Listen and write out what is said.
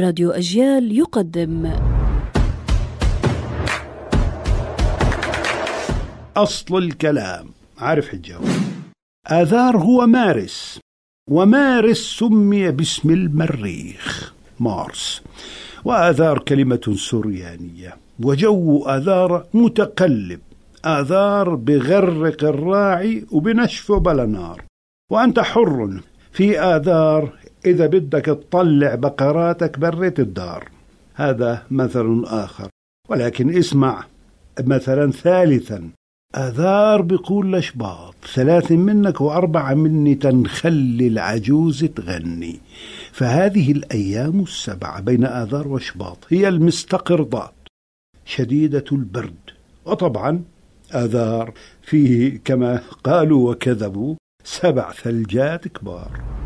راديو أجيال يقدم أصل الكلام عارف حجاو آذار هو مارس ومارس سمي باسم المريخ مارس وآذار كلمة سريانية وجو آذار متقلب آذار بغرق الراعي وبنشفه بلا نار وأنت حر في آذار إذا بدك تطلع بقراتك بريت الدار هذا مثل آخر ولكن اسمع مثلا ثالثا أذار بقول لشباط ثلاث منك وأربعة مني تنخلي العجوز تغني فهذه الأيام السبعة بين آذار وشباط هي المستقرضات شديدة البرد وطبعا آذار فيه كما قالوا وكذبوا سبع ثلجات كبار